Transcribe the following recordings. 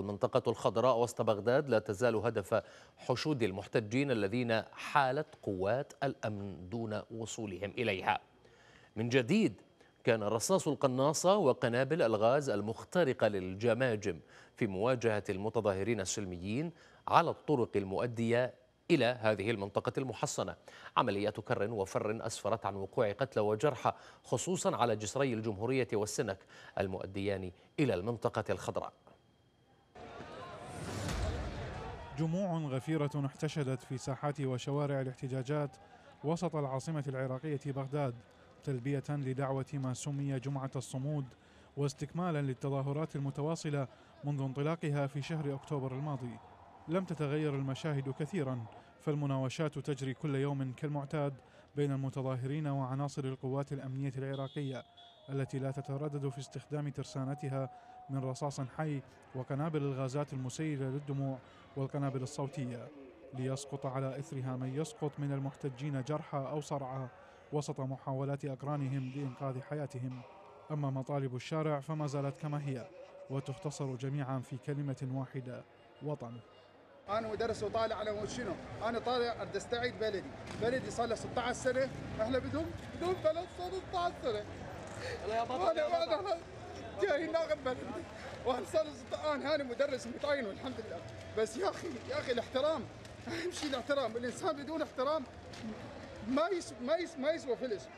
المنطقة الخضراء وسط بغداد لا تزال هدف حشود المحتجين الذين حالت قوات الأمن دون وصولهم إليها من جديد كان رصاص القناصة وقنابل الغاز المخترقة للجماجم في مواجهة المتظاهرين السلميين على الطرق المؤدية إلى هذه المنطقة المحصنة عمليات كر وفر أسفرت عن وقوع قتلى وجرحى خصوصا على جسري الجمهورية والسنك المؤديان إلى المنطقة الخضراء جموع غفيرة احتشدت في ساحات وشوارع الاحتجاجات وسط العاصمة العراقية بغداد تلبية لدعوة ما سمي جمعة الصمود واستكمالا للتظاهرات المتواصلة منذ انطلاقها في شهر أكتوبر الماضي لم تتغير المشاهد كثيرا فالمناوشات تجري كل يوم كالمعتاد بين المتظاهرين وعناصر القوات الأمنية العراقية التي لا تتردد في استخدام ترسانتها من رصاص حي وقنابل الغازات المسيلة للدموع والقنابل الصوتية ليسقط على إثرها من يسقط من المحتجين جرحى أو صرعى وسط محاولات أقرانهم لإنقاذ حياتهم أما مطالب الشارع فما زالت كما هي وتختصر جميعا في كلمة واحدة وطن انا مدرس وطالع على مود شنو؟ انا طالع اريد استعيد بلدي، بلدي صار له 16 سنه، احنا بدهم بدون بلد صار 16 سنه. الله يا بطل يا بطل. جاي ناغم بلدي وانا صار انا هاني مدرس متعين والحمد لله بس يا اخي يا اخي الاحترام اهم شيء الاحترام الانسان بدون احترام ما يس ما يس ما يسوى فلس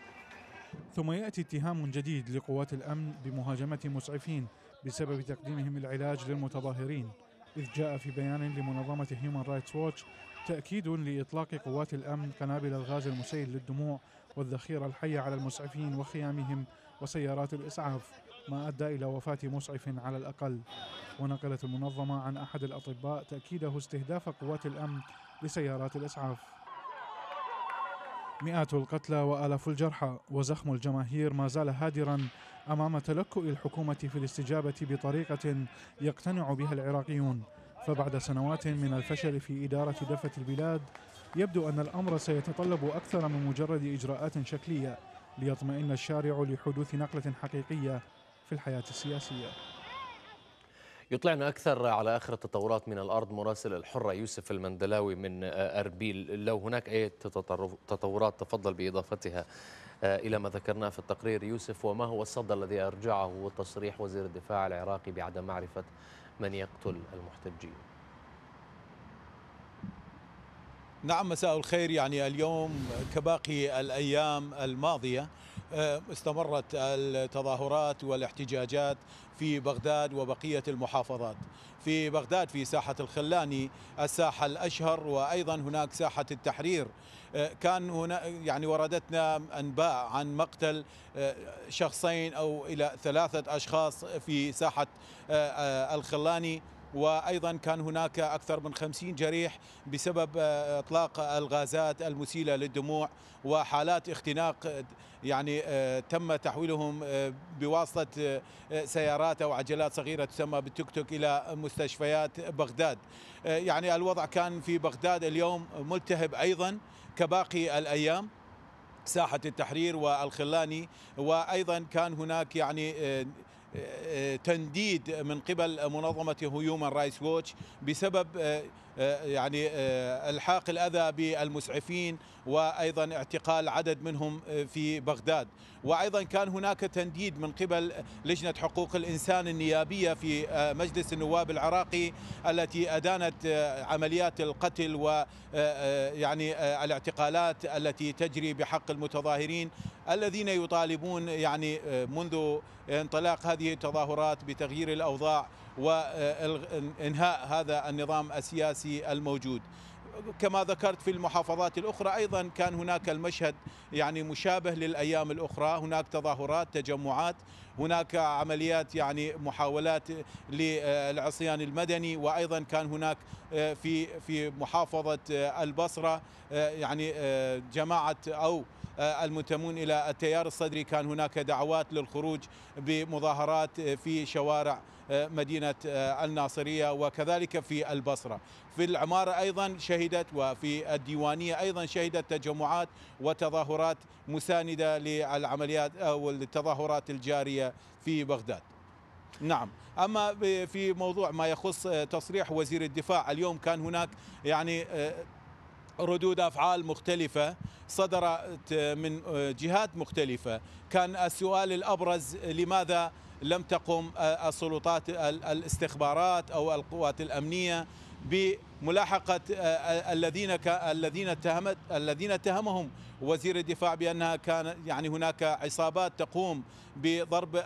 ثم ياتي اتهام جديد لقوات الامن بمهاجمه مسعفين بسبب تقديمهم العلاج للمتظاهرين إذ جاء في بيان لمنظمة هيومن رايتس ووتش تأكيد لإطلاق قوات الأمن قنابل الغاز المسيل للدموع والذخيرة الحية على المسعفين وخيامهم وسيارات الإسعاف ما أدى إلى وفاة مسعف على الأقل ونقلت المنظمة عن أحد الأطباء تأكيده استهداف قوات الأمن لسيارات الإسعاف مئات القتلى وآلاف الجرحى وزخم الجماهير ما زال هادرا أمام تلكؤ الحكومة في الاستجابة بطريقة يقتنع بها العراقيون فبعد سنوات من الفشل في إدارة دفة البلاد يبدو أن الأمر سيتطلب أكثر من مجرد إجراءات شكلية ليطمئن الشارع لحدوث نقلة حقيقية في الحياة السياسية يطلعنا أكثر على آخر التطورات من الأرض مراسل الحرة يوسف المندلاوي من آه، أربيل لو هناك أي تطورات تفضل بإضافتها آه، إلى ما ذكرناه في التقرير يوسف وما هو الصدى الذي أرجعه تصريح وزير الدفاع العراقي بعدم معرفة من يقتل المحتجين نعم مساء الخير يعني اليوم كباقي الأيام الماضية آه، استمرت التظاهرات والاحتجاجات في بغداد وبقية المحافظات في بغداد في ساحة الخلاني الساحة الأشهر وأيضا هناك ساحة التحرير آه، كان هنا يعني وردتنا أنباء عن مقتل آه، شخصين أو إلى ثلاثة أشخاص في ساحة الخلاني وأيضا كان هناك أكثر من خمسين جريح بسبب آه، إطلاق الغازات المسيلة للدموع وحالات اختناق يعني آه، تم تحويلهم آه، بواسطة سيارات أو عجلات صغيرة تسمى بالتوك توك إلى مستشفيات بغداد يعني الوضع كان في بغداد اليوم ملتهب أيضا كباقي الأيام ساحة التحرير والخلاني وأيضا كان هناك يعني تنديد من قبل منظمه هيومن رايس ووتش بسبب آه، يعني آه، الحاق الاذى بالمسعفين وايضا اعتقال عدد منهم آه، في بغداد وايضا كان هناك تنديد من قبل لجنه حقوق الانسان النيابيه في مجلس النواب العراقي التي ادانت عمليات القتل و يعني الاعتقالات التي تجري بحق المتظاهرين الذين يطالبون يعني منذ انطلاق هذه التظاهرات بتغيير الاوضاع وانهاء هذا النظام السياسي الموجود كما ذكرت في المحافظات الأخرى أيضا كان هناك المشهد يعني مشابه للأيام الأخرى هناك تظاهرات تجمعات هناك عمليات يعني محاولات للعصيان المدني وأيضا كان هناك في في محافظة البصرة يعني جماعة أو آه، المنتمون إلى التيار الصدري كان هناك دعوات للخروج بمظاهرات آه، في شوارع آه، مدينة الناصرية وكذلك في البصرة في العمارة أيضا شهدت وفي الديوانية أيضا شهدت تجمعات وتظاهرات مساندة للعمليات أو التظاهرات الجارية في بغداد نعم اما في موضوع ما يخص تصريح وزير الدفاع اليوم كان هناك يعني ردود افعال مختلفه صدرت من آه، جهات مختلفة كان السؤال الأبرز لماذا لم تقم آه، السلطات الاستخبارات أو القوات الأمنية ملاحقة آه، آه، الذين الذين اتهمت الذين اتهمهم وزير الدفاع بأنها كان يعني هناك عصابات تقوم بضرب آه،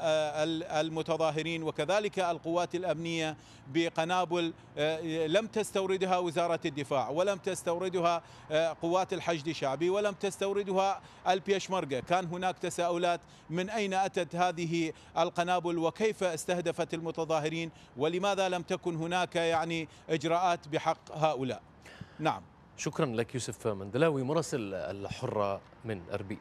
المتظاهرين وكذلك القوات الأمنية بقنابل لم تستوردها وزارة الدفاع ولم تستوردها قوات الحشد الشعبي ولم تستوردها البيشمركة كان هناك تساؤلات من أين أتت هذه القنابل وكيف استهدفت المتظاهرين ولماذا لم تكن هناك يعني إجراءات بحق هؤلاء نعم شكرا لك يوسف مندلاوي مراسل الحرة من أربيل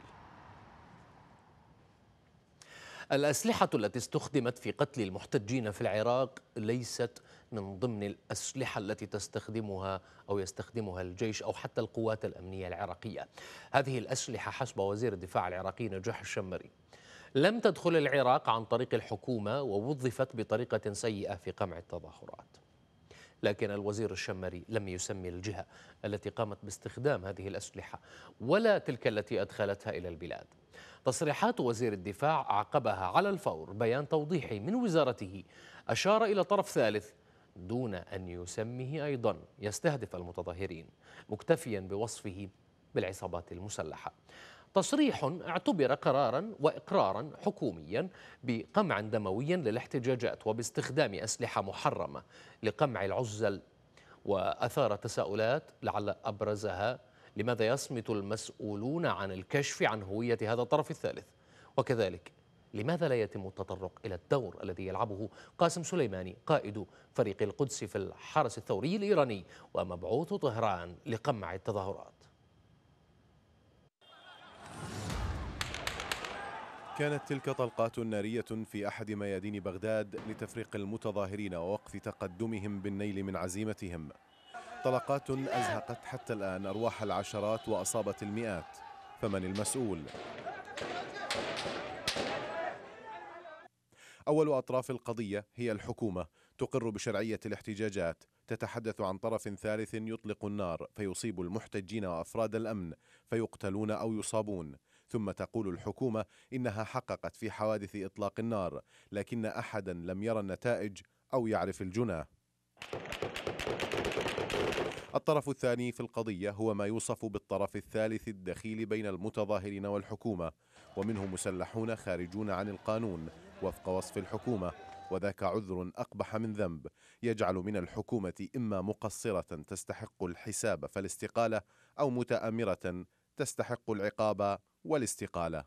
الأسلحة التي استخدمت في قتل المحتجين في العراق ليست من ضمن الأسلحة التي تستخدمها أو يستخدمها الجيش أو حتى القوات الأمنية العراقية هذه الأسلحة حسب وزير الدفاع العراقي نجاح الشمري لم تدخل العراق عن طريق الحكومة ووظفت بطريقة سيئة في قمع التظاهرات لكن الوزير الشمري لم يسمي الجهة التي قامت باستخدام هذه الأسلحة ولا تلك التي أدخلتها إلى البلاد تصريحات وزير الدفاع عقبها على الفور بيان توضيحي من وزارته أشار إلى طرف ثالث دون أن يسميه أيضا يستهدف المتظاهرين مكتفيا بوصفه بالعصابات المسلحة تصريح اعتبر قرارا واقرارا حكوميا بقمع دموي للاحتجاجات وباستخدام اسلحه محرمه لقمع العزل واثار تساؤلات لعل ابرزها لماذا يصمت المسؤولون عن الكشف عن هويه هذا الطرف الثالث وكذلك لماذا لا يتم التطرق إلى الدور الذي يلعبه قاسم سليماني قائد فريق القدس في الحرس الثوري الإيراني ومبعوث طهران لقمع التظاهرات كانت تلك طلقات نارية في أحد ميادين بغداد لتفريق المتظاهرين ووقف تقدمهم بالنيل من عزيمتهم طلقات أزهقت حتى الآن أرواح العشرات وأصابت المئات فمن المسؤول؟ أول أطراف القضية هي الحكومة تقر بشرعية الاحتجاجات تتحدث عن طرف ثالث يطلق النار فيصيب المحتجين وأفراد الأمن فيقتلون أو يصابون ثم تقول الحكومة إنها حققت في حوادث إطلاق النار لكن أحدا لم يرى النتائج أو يعرف الجنى الطرف الثاني في القضية هو ما يوصف بالطرف الثالث الدخيل بين المتظاهرين والحكومة ومنهم مسلحون خارجون عن القانون وفق وصف الحكومة وذاك عذر أقبح من ذنب يجعل من الحكومة إما مقصرة تستحق الحساب فالاستقالة أو متآمرة تستحق العقاب والاستقالة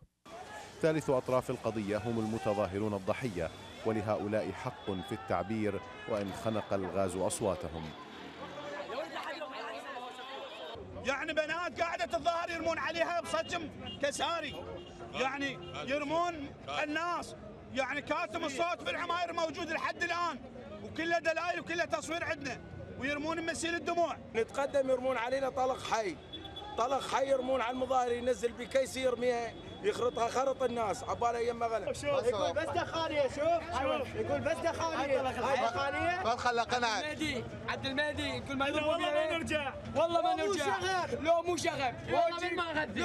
ثالث أطراف القضية هم المتظاهرون الضحية ولهؤلاء حق في التعبير وإن خنق الغاز أصواتهم يعني بنات قاعدة تتظاهر يرمون عليها بصجم كساري يعني يرمون الناس يعني كاتم الصوت في العماير موجود لحد الآن وكل دلائل وكل تصوير عندنا ويرمون مسيل الدموع نتقدم يرمون علينا طلق حي طلق حيرمون على المظاهر ينزل بكيس يرميها يخرطها خرط الناس عباله يما شوف يقول بس دخانيه شوف شوف يقول بس دخانيه هاي دخانيه ما تخلى قناعه المهدي عبد المهدي يقول ما والله ما نرجع والله ما نرجع لو مو شغب لو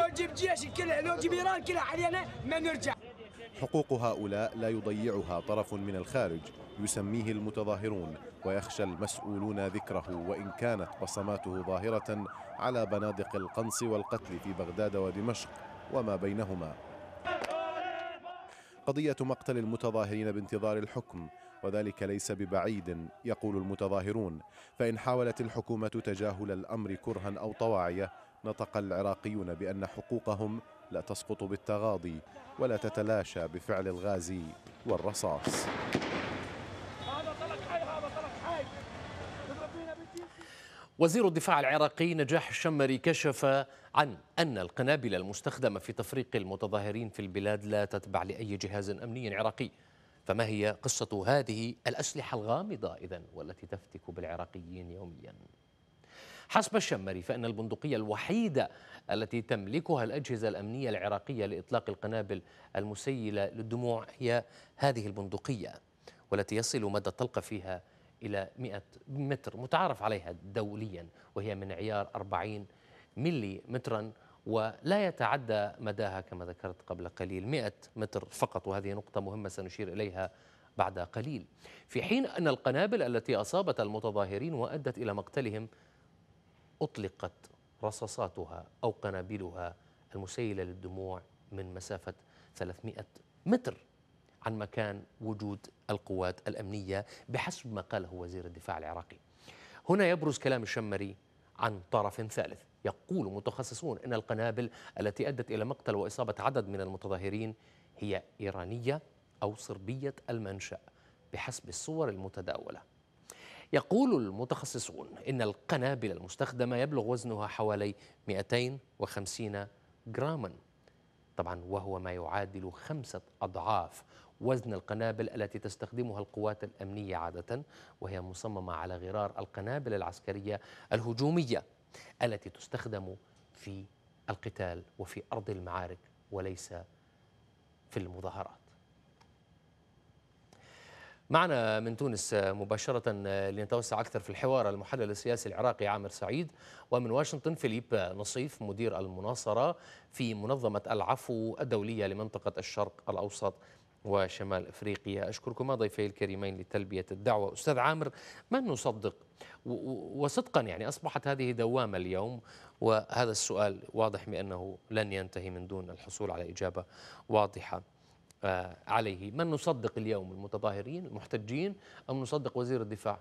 لو جيب جيش كلها لو جيب ايران كلها علينا ما نرجع حقوق هؤلاء لا يضيعها طرف من الخارج يسميه المتظاهرون ويخشى المسؤولون ذكره وإن كانت بصماته ظاهرة على بنادق القنص والقتل في بغداد ودمشق وما بينهما قضية مقتل المتظاهرين بانتظار الحكم وذلك ليس ببعيد يقول المتظاهرون فإن حاولت الحكومة تجاهل الأمر كرها أو طواعية نطق العراقيون بأن حقوقهم لا تسقط بالتغاضي ولا تتلاشى بفعل الغازي والرصاص وزير الدفاع العراقي نجاح الشمري كشف عن أن القنابل المستخدمة في تفريق المتظاهرين في البلاد لا تتبع لأي جهاز أمني عراقي فما هي قصة هذه الأسلحة الغامضة إذا والتي تفتك بالعراقيين يوميا حسب الشمري فإن البندقية الوحيدة التي تملكها الأجهزة الأمنية العراقية لإطلاق القنابل المسيلة للدموع هي هذه البندقية والتي يصل مدى الطلق فيها إلى 100 متر متعارف عليها دوليا وهي من عيار 40 ملي مترا ولا يتعدى مداها كما ذكرت قبل قليل 100 متر فقط وهذه نقطة مهمة سنشير إليها بعد قليل في حين أن القنابل التي أصابت المتظاهرين وأدت إلى مقتلهم أطلقت رصاصاتها أو قنابلها المسيلة للدموع من مسافة 300 متر عن مكان وجود القوات الأمنية بحسب ما قاله وزير الدفاع العراقي هنا يبرز كلام الشمري عن طرف ثالث يقول متخصصون أن القنابل التي أدت إلى مقتل وإصابة عدد من المتظاهرين هي إيرانية أو صربية المنشأ بحسب الصور المتداولة يقول المتخصصون إن القنابل المستخدمة يبلغ وزنها حوالي 250 جراما طبعا وهو ما يعادل خمسة أضعاف وزن القنابل التي تستخدمها القوات الأمنية عادة وهي مصممة على غرار القنابل العسكرية الهجومية التي تستخدم في القتال وفي أرض المعارك وليس في المظاهرات معنا من تونس مباشرة لنتوسع أكثر في الحوار المحلل السياسي العراقي عامر سعيد ومن واشنطن فيليب نصيف مدير المناصرة في منظمة العفو الدولية لمنطقة الشرق الأوسط وشمال افريقيا، اشكركما ضيفي الكريمين لتلبيه الدعوه، استاذ عامر من نصدق؟ وصدقا يعني اصبحت هذه دوامه اليوم وهذا السؤال واضح بانه لن ينتهي من دون الحصول على اجابه واضحه آه، عليه، من نصدق اليوم المتظاهرين المحتجين ام نصدق وزير الدفاع؟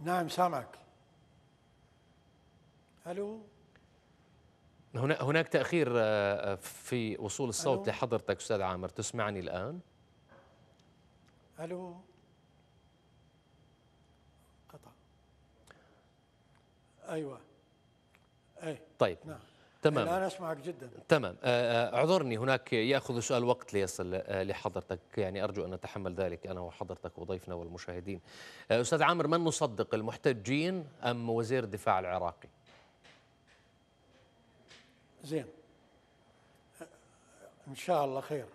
نعم سامعك الو هنا هناك تاخير آه، آه، في وصول الصوت ألو. لحضرتك استاذ عامر تسمعني الان الو قطع ايوه اي طيب نعم تمام الان اسمعك جدا تمام آه، اعذرني هناك ياخذ سؤال وقت ليصل لحضرتك يعني ارجو ان نتحمل ذلك انا وحضرتك وضيفنا والمشاهدين استاذ عامر من نصدق المحتجين ام وزير الدفاع العراقي زين ان شاء الله خير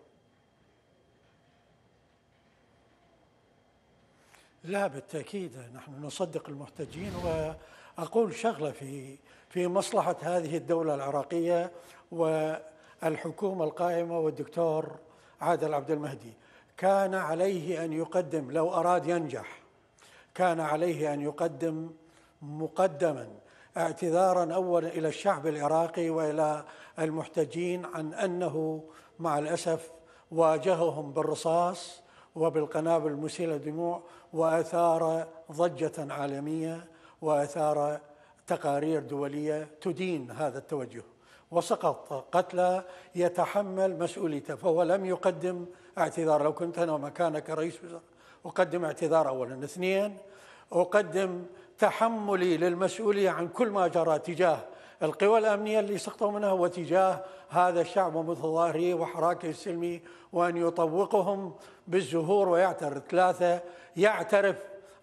لا بالتاكيد نحن نصدق المحتجين واقول شغله في في مصلحه هذه الدوله العراقيه والحكومه القائمه والدكتور عادل عبد المهدي كان عليه ان يقدم لو اراد ينجح كان عليه ان يقدم مقدما اعتذارا اولا الى الشعب العراقي والى المحتجين عن انه مع الاسف واجههم بالرصاص وبالقنابل المسيله دموع واثار ضجه عالميه واثار تقارير دوليه تدين هذا التوجه وسقط قتلى يتحمل مسؤوليته فهو لم يقدم اعتذار لو كنت انا مكانك رئيس وزراء اقدم اعتذار اولا اثنين اقدم تحملي للمسؤولية عن كل ما جرى تجاه القوى الأمنية اللي سقطوا منها وتجاه هذا الشعب ومتظاهريه وحراكه السلمي وأن يطوقهم بالزهور ويعترف ثلاثة يعترف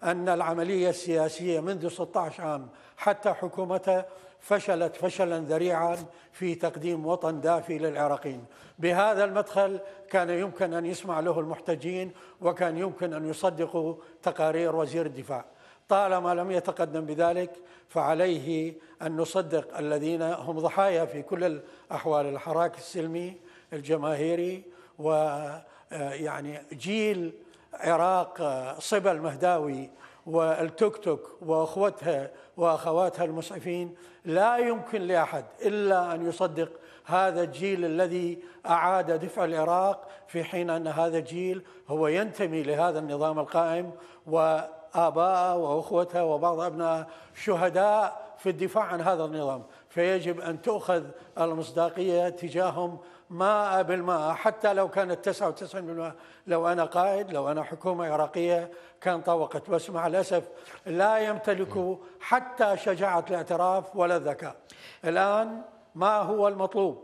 أن العملية السياسية منذ 16 عام حتى حكومته فشلت فشلا ذريعا في تقديم وطن دافي للعراقيين بهذا المدخل كان يمكن أن يسمع له المحتجين وكان يمكن أن يصدقوا تقارير وزير الدفاع طالما لم يتقدم بذلك فعليه أن نصدق الذين هم ضحايا في كل الأحوال الحراك السلمي الجماهيري ويعني آه، جيل عراق آه، صبا المهداوي والتوك توك واخوتها واخواتها المسعفين لا يمكن لاحد الا ان يصدق هذا الجيل الذي اعاد دفع العراق في حين ان هذا الجيل هو ينتمي لهذا النظام القائم و آباءه وأخوته وبعض أبناء شهداء في الدفاع عن هذا النظام فيجب أن تؤخذ المصداقية تجاههم ماء بالماء حتى لو كانت 99% لو أنا قائد لو أنا حكومة عراقية كان طوقت بس مع الأسف لا يمتلكوا حتى شجاعة الاعتراف ولا الذكاء الآن ما هو المطلوب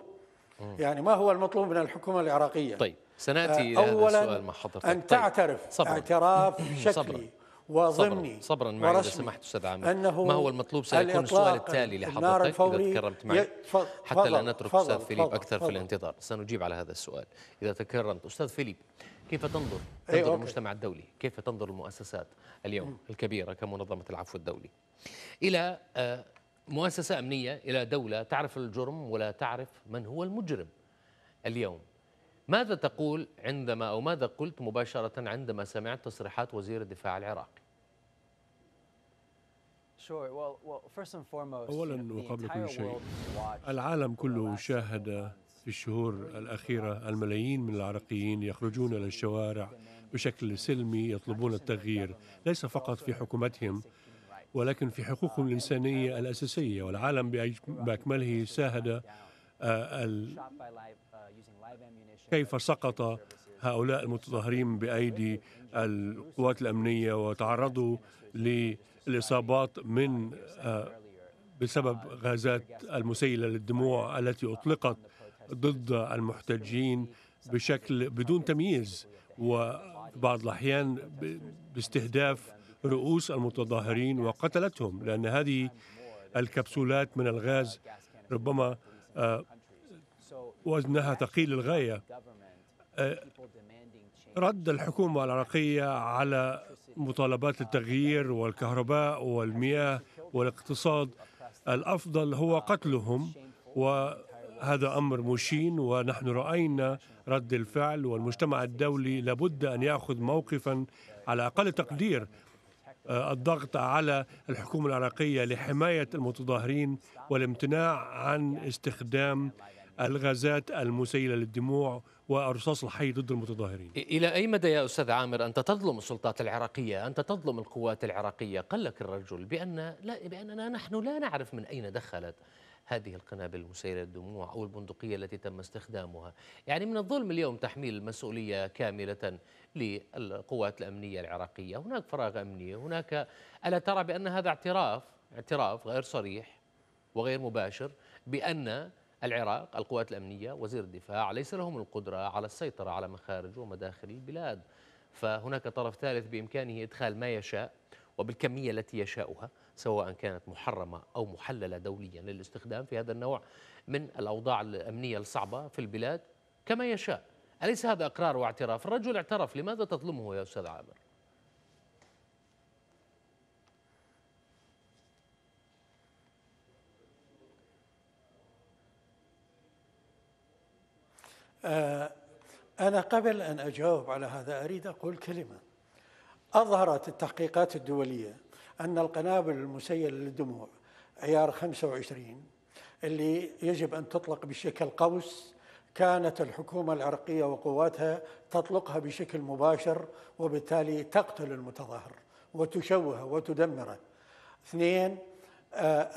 يعني ما هو المطلوب من الحكومة العراقية طيب سناتي الى هذا السؤال مع حضرتك طيب، أن طيب. تعترف صبرا. اعتراف شكلي صبرا. وضمني صبرا, صبرا معي إذا سمحت أستاذ عامر أنه ما هو المطلوب سيكون السؤال التالي لحضرتك إذا تكرمت معي حتى لا نترك أستاذ فيليب أكثر في الانتظار سنجيب على هذا السؤال إذا تكرمت أستاذ فيليب كيف تنظر إيه، تنظر المجتمع الدولي كيف تنظر المؤسسات اليوم الكبيرة كمنظمة العفو الدولي إلى آه، مؤسسة أمنية إلى دولة تعرف الجرم ولا تعرف من هو المجرم اليوم ماذا تقول عندما أو ماذا قلت مباشرة عندما سمعت تصريحات وزير الدفاع العراقي أولا وقبل كل شيء العالم كله شاهد في الشهور الأخيرة الملايين من العراقيين يخرجون إلى الشوارع بشكل سلمي يطلبون التغيير ليس فقط في حكومتهم ولكن في حقوقهم الإنسانية الأساسية والعالم بأكمله ساهد كيف سقط هؤلاء المتظاهرين بأيدي القوات الأمنية وتعرضوا للإصابات من آه، بسبب غازات المسيلة للدموع التي أطلقت ضد المحتجين بشكل بدون تمييز وبعض الأحيان باستهداف رؤوس المتظاهرين وقتلتهم لأن هذه الكبسولات من الغاز ربما آه، وزنها ثقيل للغاية أه، رد الحكومة العراقية على مطالبات التغيير والكهرباء والمياه والاقتصاد الأفضل هو قتلهم وهذا أمر مشين ونحن رأينا رد الفعل والمجتمع الدولي لابد أن يأخذ موقفا على أقل تقدير أه، الضغط على الحكومة العراقية لحماية المتظاهرين والامتناع عن استخدام الغازات المسيلة للدموع والرصاص الحي ضد المتظاهرين إلى أي مدى يا أستاذ عامر أنت تظلم السلطات العراقية أنت تظلم القوات العراقية قال لك الرجل بأن لا بأننا نحن لا نعرف من أين دخلت هذه القنابل المسيلة للدموع أو البندقية التي تم استخدامها يعني من الظلم اليوم تحميل المسؤولية كاملة للقوات الأمنية العراقية هناك فراغ أمني هناك ألا ترى بأن هذا اعتراف اعتراف غير صريح وغير مباشر بأن العراق القوات الأمنية وزير الدفاع ليس لهم القدرة على السيطرة على مخارج ومداخل البلاد فهناك طرف ثالث بإمكانه إدخال ما يشاء وبالكمية التي يشاؤها سواء كانت محرمة أو محللة دوليا للاستخدام في هذا النوع من الأوضاع الأمنية الصعبة في البلاد كما يشاء أليس هذا إقرار واعتراف الرجل اعترف لماذا تظلمه يا أستاذ عامر آه، أنا قبل أن أجاوب على هذا أريد أقول كلمة أظهرت التحقيقات الدولية أن القنابل المسيلة للدموع عيار 25 اللي يجب أن تطلق بشكل قوس كانت الحكومة العراقية وقواتها تطلقها بشكل مباشر وبالتالي تقتل المتظاهر وتشوهه وتدمره اثنين آه،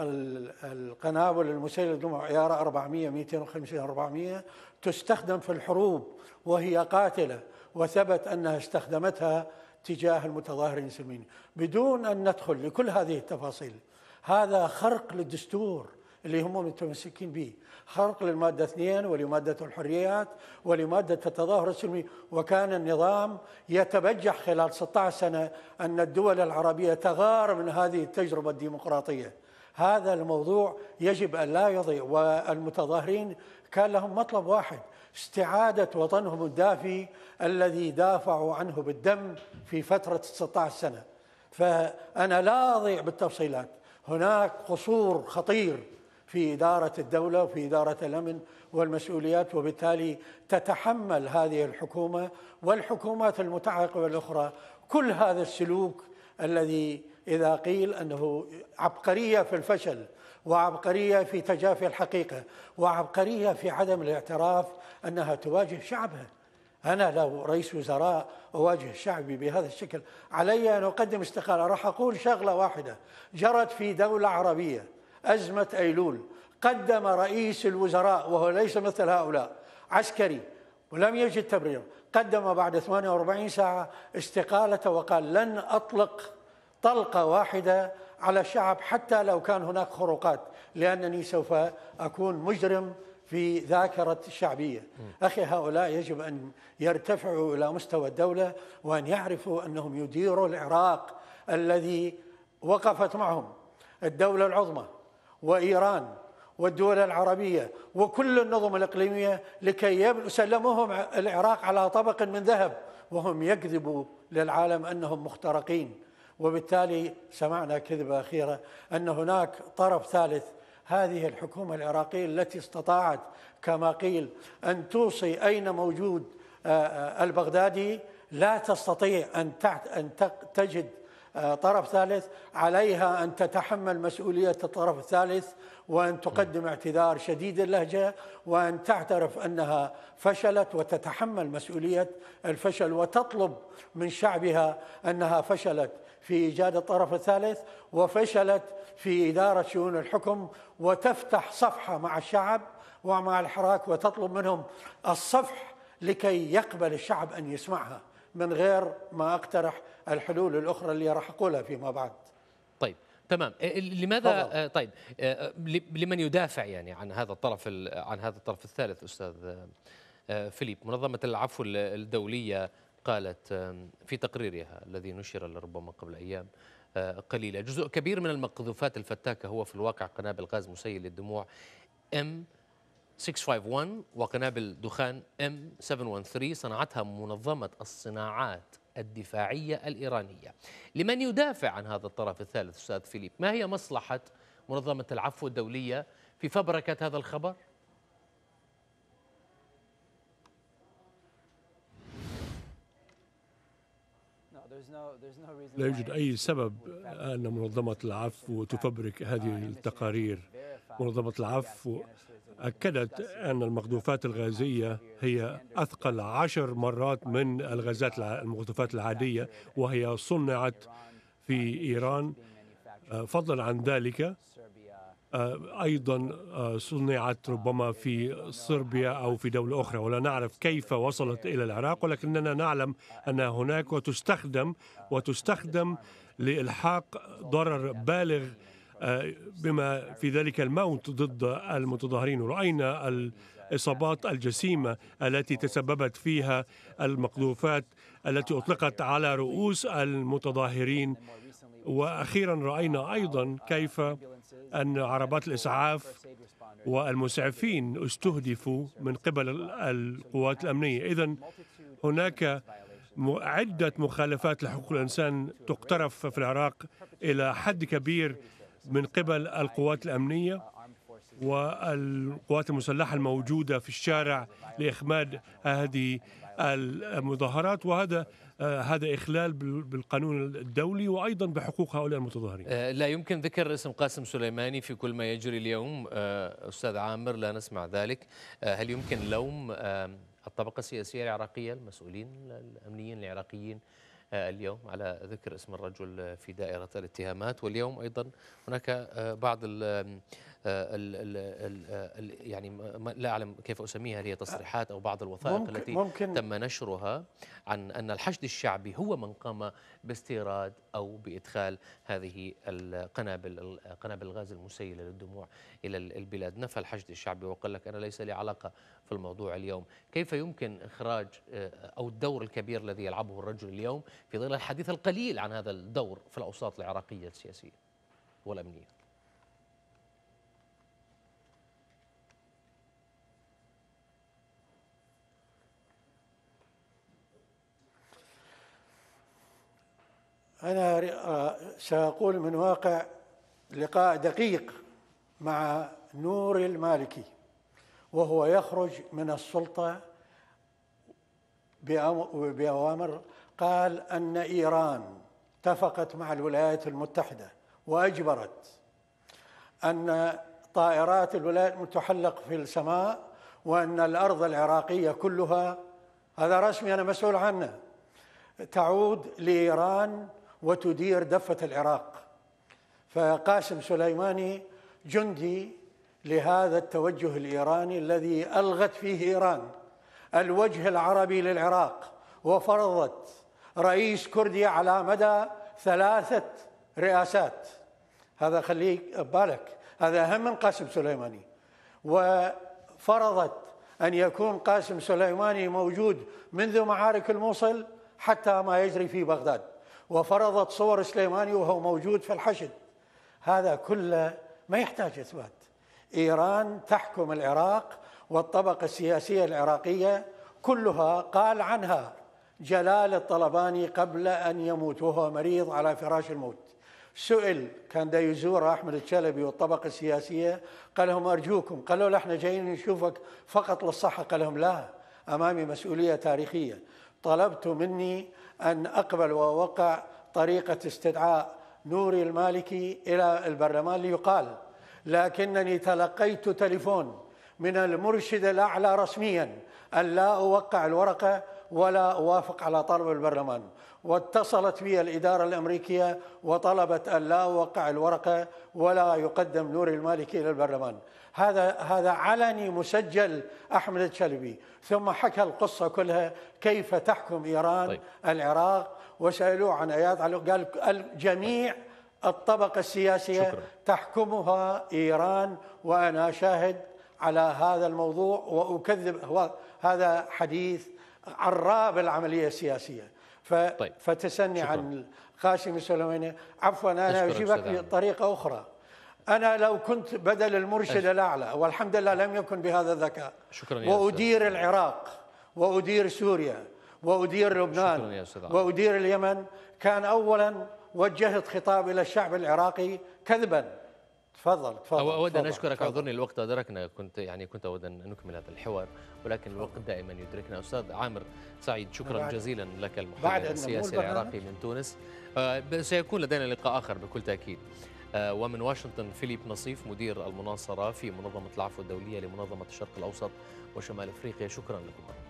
القنابل المسيلة دمع عيارة 400 250 400 تستخدم في الحروب وهي قاتلة وثبت أنها استخدمتها تجاه المتظاهرين السلميين بدون أن ندخل لكل هذه التفاصيل هذا خرق للدستور اللي هم متمسكين به خرق للمادة اثنين ولمادة الحريات ولمادة التظاهر السلمي وكان النظام يتبجح خلال 16 سنة أن الدول العربية تغار من هذه التجربة الديمقراطية هذا الموضوع يجب أن لا يضيع والمتظاهرين كان لهم مطلب واحد استعادة وطنهم الدافي الذي دافعوا عنه بالدم في فترة 16 سنة فأنا لا أضيع بالتفصيلات هناك قصور خطير في إدارة الدولة وفي إدارة الأمن والمسؤوليات وبالتالي تتحمل هذه الحكومة والحكومات المتعاقبة الأخرى كل هذا السلوك الذي إذا قيل أنه عبقرية في الفشل وعبقرية في تجافي الحقيقة وعبقرية في عدم الاعتراف أنها تواجه شعبها أنا لو رئيس وزراء أواجه شعبي بهذا الشكل علي أن أقدم استقالة راح أقول شغلة واحدة جرت في دولة عربية أزمة أيلول قدم رئيس الوزراء وهو ليس مثل هؤلاء عسكري ولم يجد تبرير قدم بعد 48 ساعة استقالته وقال لن أطلق طلقة واحدة على الشعب حتى لو كان هناك خروقات لأنني سوف أكون مجرم في ذاكرة الشعبية أخي هؤلاء يجب أن يرتفعوا إلى مستوى الدولة وأن يعرفوا أنهم يديروا العراق الذي وقفت معهم الدولة العظمى وإيران والدول العربية وكل النظم الإقليمية لكي يسلموهم العراق على طبق من ذهب وهم يكذبوا للعالم أنهم مخترقين وبالتالي سمعنا كذبة أخيرة أن هناك طرف ثالث هذه الحكومة العراقية التي استطاعت كما قيل أن توصي أين موجود آه، آه، البغدادي لا تستطيع أن تجد آه، طرف ثالث عليها أن تتحمل مسؤولية الطرف الثالث وأن تقدم اعتذار شديد اللهجة وأن تعترف أنها فشلت وتتحمل مسؤولية الفشل وتطلب من شعبها أنها فشلت في إيجاد الطرف الثالث وفشلت في إدارة شؤون الحكم وتفتح صفحة مع الشعب ومع الحراك وتطلب منهم الصفح لكي يقبل الشعب أن يسمعها من غير ما اقترح الحلول الاخرى اللي راح اقولها فيما بعد طيب تمام إيه، إيه، لماذا فضل. آه، طيب آه، آه، لمن يدافع يعني عن هذا الطرف عن هذا الطرف الثالث استاذ فيليب منظمه العفو الدوليه قالت في تقريرها الذي نشر لربما قبل ايام قليله جزء كبير من المقذوفات الفتاكه هو في الواقع قنابل غاز مسيل للدموع ام 651 وقنابل دخان ام 713 صنعتها منظمة الصناعات الدفاعية الإيرانية لمن يدافع عن هذا الطرف الثالث أستاذ فيليب ما هي مصلحة منظمة العفو الدولية في فبركة هذا الخبر؟ لا يوجد أي سبب أن منظمة العفو تفبرك هذه التقارير منظمة العفو أكدت أن المخدوفات الغازية هي أثقل عشر مرات من الغازات المخدوفات العادية وهي صنعت في إيران آه، فضلا عن ذلك آه، أيضا آه، صنعت ربما في صربيا أو في دولة أخرى ولا نعرف كيف وصلت إلى العراق ولكننا نعلم أنها هناك وتستخدم وتستخدم لإلحاق ضرر بالغ آه، بما في ذلك الموت ضد المتظاهرين راينا الاصابات الجسيمه التي تسببت فيها المقذوفات التي اطلقت على رؤوس المتظاهرين واخيرا راينا ايضا كيف ان عربات الاسعاف والمسعفين استهدفوا من قبل القوات الامنيه اذا هناك عده مخالفات لحقوق الانسان تقترف في العراق الى حد كبير من قبل القوات الأمنية والقوات المسلحة الموجودة في الشارع لإخماد هذه المظاهرات وهذا هذا إخلال بالقانون الدولي وأيضا بحقوق هؤلاء المتظاهرين أه، لا يمكن ذكر اسم قاسم سليماني في كل ما يجري اليوم أه، أستاذ عامر لا نسمع ذلك أه، هل يمكن لوم الطبقة السياسية العراقية المسؤولين الأمنيين العراقيين آه، اليوم على ذكر اسم الرجل في دائرة الاتهامات واليوم أيضا هناك آه، بعض آه، آه، يعني لا أعلم كيف أسميها هي تصريحات أو بعض الوثائق ممكن التي ممكن تم نشرها عن أن الحشد الشعبي هو من قام باستيراد أو بإدخال هذه القنابل قنابل الغاز المسيلة للدموع إلى البلاد نفى الحشد الشعبي وقال لك أنا ليس لي علاقة في الموضوع اليوم كيف يمكن إخراج آه، أو الدور الكبير الذي يلعبه الرجل اليوم في ظل الحديث القليل عن هذا الدور في الأوساط العراقية السياسية والأمنية أنا آه، سأقول من واقع لقاء دقيق مع نور المالكي وهو يخرج من السلطة بأوامر قال أن إيران اتفقت مع الولايات المتحدة وأجبرت أن طائرات الولايات المتحلق في السماء وأن الأرض العراقية كلها هذا رسمي أنا مسؤول عنه تعود لإيران وتدير دفة العراق فقاسم سليماني جندي لهذا التوجه الإيراني الذي ألغت فيه إيران الوجه العربي للعراق وفرضت رئيس كردي على مدى ثلاثة رئاسات هذا خليك بالك هذا أهم من قاسم سليماني وفرضت أن يكون قاسم سليماني موجود منذ معارك الموصل حتى ما يجري في بغداد وفرضت صور سليماني وهو موجود في الحشد هذا كله ما يحتاج اثبات ايران تحكم العراق والطبقه السياسيه العراقيه كلها قال عنها جلال الطلباني قبل ان يموت وهو مريض على فراش الموت سئل كان دا يزور احمد الشلبي والطبقه السياسيه قال لهم ارجوكم قالوا له احنا جايين نشوفك فقط للصحه قال لهم لا امامي مسؤوليه تاريخيه طلبت مني أن أقبل وأوقع طريقة استدعاء نوري المالكي إلى البرلمان ليقال لكنني تلقيت تليفون من المرشد الأعلى رسميا أن لا أوقع الورقة ولا وافق على طلب البرلمان واتصلت بي الإدارة الأمريكية وطلبت أن لا أوقع الورقة ولا يقدم نور المالكي إلى البرلمان هذا هذا علني مسجل أحمد الشلبي ثم حكى القصة كلها كيف تحكم إيران طيب. العراق وسألوه عن اياد علي قال الجميع الطبقة السياسية شكرا. تحكمها إيران وأنا شاهد على هذا الموضوع وأكذب هذا حديث عراب العمليه السياسيه ف... طيب. فتسني شكرا. عن قاسم سليماني عفوا انا اجيبك بطريقه اخرى انا لو كنت بدل المرشد الاعلى والحمد لله لم يكن بهذا الذكاء شكرا يا وادير يا العراق وادير سوريا وادير لبنان وادير اليمن كان اولا وجهت خطاب الى الشعب العراقي كذبا تفضل تفضل اود ان اشكرك اعذرني الوقت ادركنا كنت يعني كنت اود ان نكمل هذا الحوار ولكن الوقت دائما يدركنا استاذ عامر سعيد شكرا جزيلا لك المحلل السياسي العراقي من تونس آه، سيكون لدينا لقاء اخر بكل تاكيد آه، ومن واشنطن فيليب نصيف مدير المناصره في منظمه العفو الدوليه لمنظمه الشرق الاوسط وشمال افريقيا شكرا لكم